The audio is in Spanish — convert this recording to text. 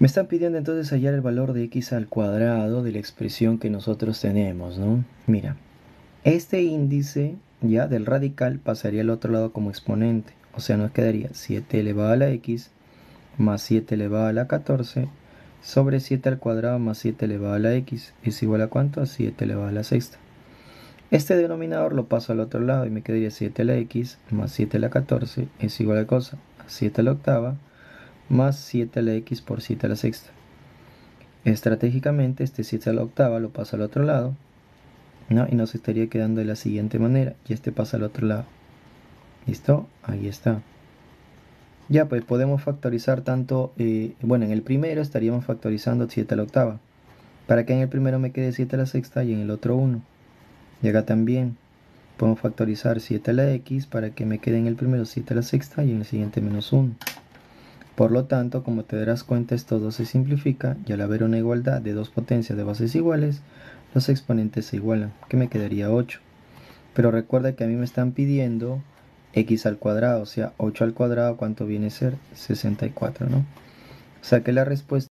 Me están pidiendo entonces hallar el valor de x al cuadrado de la expresión que nosotros tenemos, ¿no? Mira, este índice ya del radical pasaría al otro lado como exponente. O sea, nos quedaría 7 elevado a la x más 7 elevado a la 14 sobre 7 al cuadrado más 7 elevado a la x es igual a cuánto? A 7 elevado a la sexta. Este denominador lo paso al otro lado y me quedaría 7 a la x más 7 a la 14 es igual a cosa a 7 a la octava más 7 a la x por 7 a la sexta. Estratégicamente este 7 a la octava lo pasa al otro lado ¿no? y nos estaría quedando de la siguiente manera y este pasa al otro lado. ¿Listo? Ahí está. Ya pues podemos factorizar tanto, eh, bueno en el primero estaríamos factorizando 7 a la octava para que en el primero me quede 7 a la sexta y en el otro 1. Y acá también podemos factorizar 7 a la x para que me quede en el primero 7 a la sexta y en el siguiente menos 1. Por lo tanto, como te darás cuenta, esto se simplifica y al haber una igualdad de dos potencias de bases iguales, los exponentes se igualan, que me quedaría 8. Pero recuerda que a mí me están pidiendo x al cuadrado, o sea, 8 al cuadrado, ¿cuánto viene a ser? 64, ¿no? O sea que la respuesta...